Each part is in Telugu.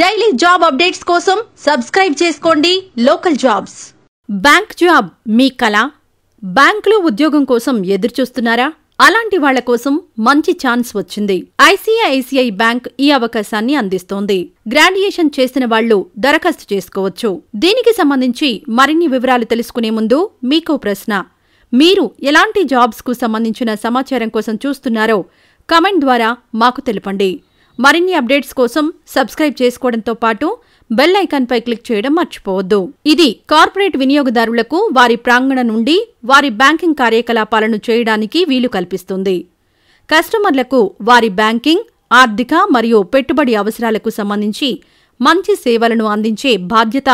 డైలీ జాబ్ అప్డేట్స్ కోసం సబ్స్క్రైబ్ చేసుకోండి లోకల్ జాబ్స్ బ్యాంక్ జాబ్ మీ కళ బ్యాంకులో ఉద్యోగం కోసం ఎదురుచూస్తున్నారా అలాంటి వాళ్ల కోసం మంచి ఛాన్స్ వచ్చింది ఐసీఐసీఐ బ్యాంక్ ఈ అవకాశాన్ని అందిస్తోంది గ్రాడ్యుయేషన్ చేసిన వాళ్లు దరఖాస్తు చేసుకోవచ్చు దీనికి సంబంధించి మరిన్ని వివరాలు తెలుసుకునే ముందు మీకో ప్రశ్న మీరు ఎలాంటి జాబ్స్కు సంబంధించిన సమాచారం కోసం చూస్తున్నారో కమెంట్ ద్వారా మాకు తెలపండి మరిన్ని అప్డేట్స్ కోసం సబ్స్క్రైబ్ చేసుకోవడంతో పాటు బెల్ ఐకాన్పై క్లిక్ చేయడం మర్చిపోవద్దు ఇది కార్పొరేట్ వినియోగదారులకు వారి ప్రాంగణం నుండి వారి బ్యాంకింగ్ కార్యకలాపాలను చేయడానికి వీలు కల్పిస్తుంది కస్టమర్లకు వారి బ్యాంకింగ్ ఆర్థిక మరియు పెట్టుబడి అవసరాలకు సంబంధించి మంచి సేవలను అందించే బాధ్యత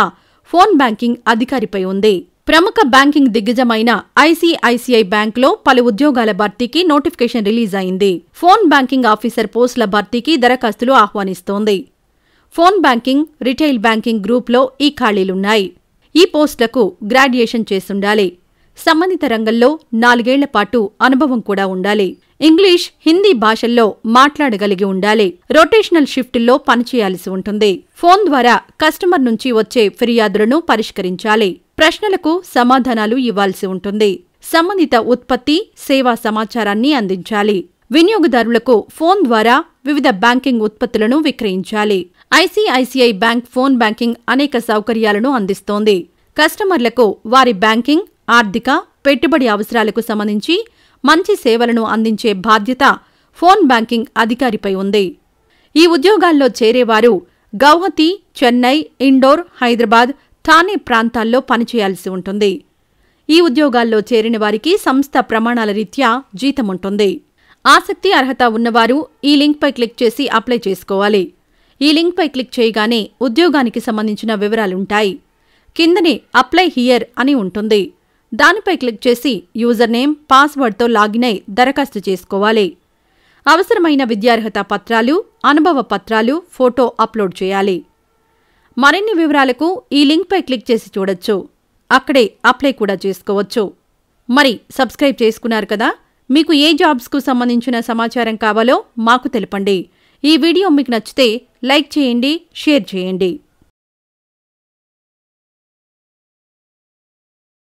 ఫోన్ బ్యాంకింగ్ అధికారిపై ఉంది ప్రముఖ బ్యాంకింగ్ దిగ్గజమైన ఐసీఐసీఐ బ్యాంక్లో పలు ఉద్యోగాల భర్తీకి నోటిఫికేషన్ రిలీజ్ అయింది ఫోన్ బ్యాంకింగ్ ఆఫీసర్ పోస్టుల భర్తీకి దరఖాస్తులు ఆహ్వానిస్తోంది ఫోన్ బ్యాంకింగ్ రిటైల్ బ్యాంకింగ్ గ్రూప్లో ఈ ఖాళీలున్నాయి ఈ పోస్టులకు గ్రాడ్యుయేషన్ చేసుండాలి సంబంధిత రంగంలో నాలుగేళ్ల పాటు అనుభవం కూడా ఉండాలి ఇంగ్లీష్ హిందీ భాషల్లో మాట్లాడగలిగి ఉండాలి రొటేషనల్ షిఫ్టుల్లో పనిచేయాల్సి ఉంటుంది ఫోన్ ద్వారా కస్టమర్ నుంచి వచ్చే ఫిర్యాదులను పరిష్కరించాలి ప్రశ్నలకు సమాధానాలు ఇవ్వాల్సి ఉంటుంది సంబంధిత ఉత్పత్తి సేవా సమాచారాన్ని అందించాలి వినియోగదారులకు ఫోన్ ద్వారా వివిధ బ్యాంకింగ్ ఉత్పత్తులను విక్రయించాలి ఐసీఐసీఐ బ్యాంక్ ఫోన్ బ్యాంకింగ్ అనేక సౌకర్యాలను అందిస్తోంది కస్టమర్లకు వారి బ్యాంకింగ్ ఆర్థిక పెట్టుబడి అవసరాలకు సంబంధించి మంచి సేవలను అందించే బాధ్యత ఫోన్ బ్యాంకింగ్ అధికారిపై ఉంది ఈ ఉద్యోగాల్లో చేరేవారు గౌహతి చెన్నై ఇండోర్ హైదరాబాద్ థానే ప్రాంతాల్లో పనిచేయాల్సి ఉంటుంది ఈ ఉద్యోగాల్లో చేరిన వారికి సంస్థ ప్రమాణాల రీత్యా జీతం ఉంటుంది ఆసక్తి అర్హత ఉన్నవారు ఈ లింక్పై క్లిక్ చేసి అప్లై చేసుకోవాలి ఈ లింక్పై క్లిక్ చేయగానే ఉద్యోగానికి సంబంధించిన వివరాలుంటాయి కిందనే అప్లై హియర్ అని ఉంటుంది దానిపై క్లిక్ చేసి యూజర్ నేమ్ పాస్వర్డ్తో లాగిన్ అయి దరఖాస్తు చేసుకోవాలి అవసరమైన విద్యార్హత పత్రాలు అనుభవ పత్రాలు ఫోటో అప్లోడ్ చేయాలి మరిన్ని వివరాలకు ఈ లింక్పై క్లిక్ చేసి చూడొచ్చు అక్కడే అప్లై కూడా చేసుకోవచ్చు మరి సబ్స్క్రైబ్ చేసుకున్నారు కదా మీకు ఏ జాబ్స్కు సంబంధించిన సమాచారం కావాలో మాకు తెలపండి ఈ వీడియో మీకు నచ్చితే లైక్ చేయండి షేర్ చేయండి